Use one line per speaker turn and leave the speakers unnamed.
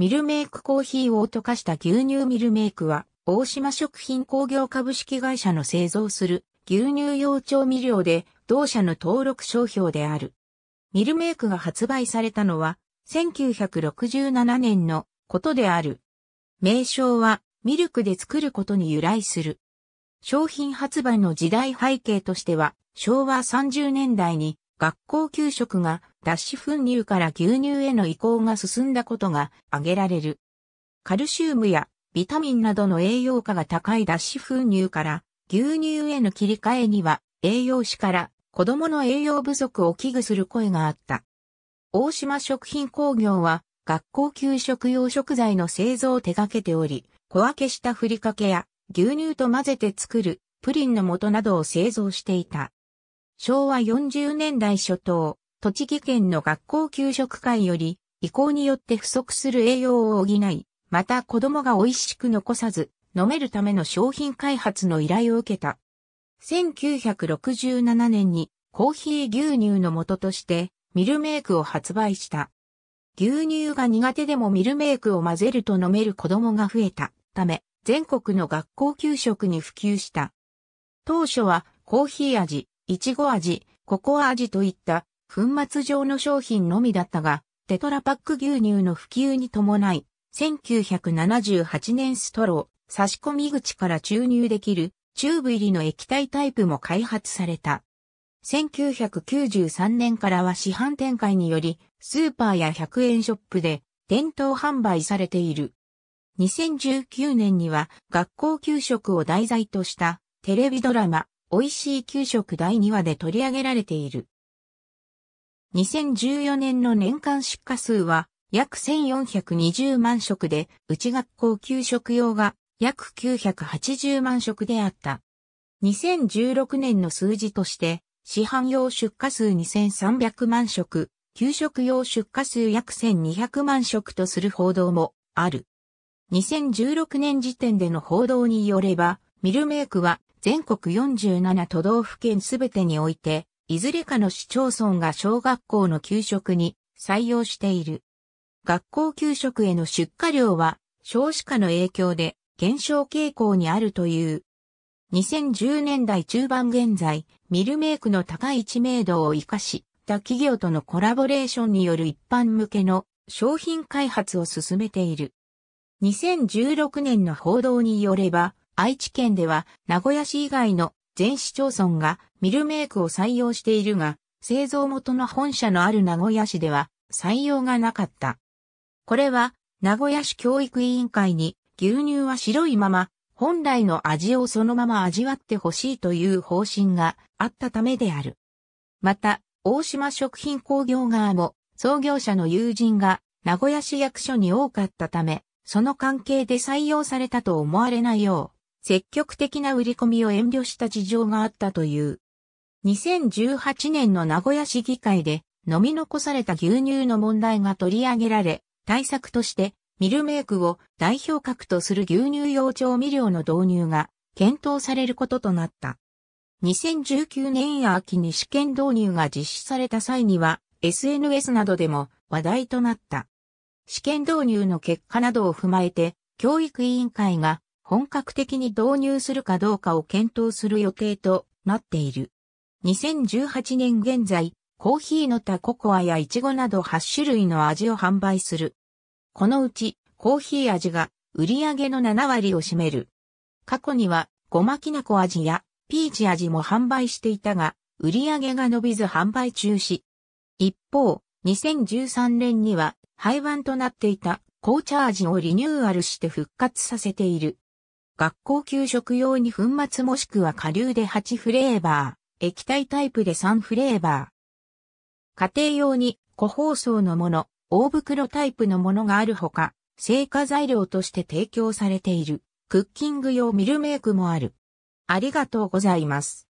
ミルメイクコーヒーを溶かした牛乳ミルメイクは、大島食品工業株式会社の製造する牛乳用調味料で、同社の登録商標である。ミルメイクが発売されたのは、1967年のことである。名称は、ミルクで作ることに由来する。商品発売の時代背景としては、昭和30年代に学校給食が脱脂粉乳から牛乳への移行が進んだことが挙げられる。カルシウムやビタミンなどの栄養価が高い脱脂粉乳から牛乳への切り替えには栄養士から子供の栄養不足を危惧する声があった。大島食品工業は学校給食用食材の製造を手掛けており、小分けしたふりかけや牛乳と混ぜて作るプリンの素などを製造していた。昭和40年代初頭、栃木県の学校給食会より、意向によって不足する栄養を補い、また子供が美味しく残さず、飲めるための商品開発の依頼を受けた。1967年にコーヒー牛乳の元としてミルメイクを発売した。牛乳が苦手でもミルメイクを混ぜると飲める子供が増えたため、全国の学校給食に普及した。当初はコーヒー味、いちご味、ココア味といった粉末状の商品のみだったが、テトラパック牛乳の普及に伴い、1978年ストロー、差し込み口から注入できるチューブ入りの液体タイプも開発された。1993年からは市販展開により、スーパーや100円ショップで店頭販売されている。2019年には学校給食を題材としたテレビドラマ美味しい給食第2話で取り上げられている。2014年の年間出荷数は約1420万食で、内学校給食用が約980万食であった。2016年の数字として、市販用出荷数2300万食、給食用出荷数約1200万食とする報道もある。2016年時点での報道によれば、ミルメイクは全国47都道府県すべてにおいて、いずれかの市町村が小学校の給食に採用している。学校給食への出荷量は少子化の影響で減少傾向にあるという。2010年代中盤現在、ミルメイクの高い知名度を活かし、他企業とのコラボレーションによる一般向けの商品開発を進めている。2016年の報道によれば、愛知県では名古屋市以外の全市町村がミルメイクを採用しているが、製造元の本社のある名古屋市では採用がなかった。これは名古屋市教育委員会に牛乳は白いまま本来の味をそのまま味わってほしいという方針があったためである。また、大島食品工業側も創業者の友人が名古屋市役所に多かったため、その関係で採用されたと思われないよう、積極的な売り込みを遠慮した事情があったという。2018年の名古屋市議会で飲み残された牛乳の問題が取り上げられ、対策としてミルメイクを代表格とする牛乳用調味料の導入が検討されることとなった。2019年秋に試験導入が実施された際には SNS などでも話題となった。試験導入の結果などを踏まえて教育委員会が本格的に導入するかどうかを検討する予定となっている。2018年現在、コーヒーの他ココアやイチゴなど8種類の味を販売する。このうち、コーヒー味が売り上げの7割を占める。過去には、ごまきなこ味やピーチ味も販売していたが、売り上げが伸びず販売中止。一方、2013年には廃盤となっていた紅茶味をリニューアルして復活させている。学校給食用に粉末もしくは下流で8フレーバー、液体タイプで3フレーバー。家庭用に個包装のもの、大袋タイプのものがあるほか、成果材料として提供されている、クッキング用ミルメイクもある。ありがとうございます。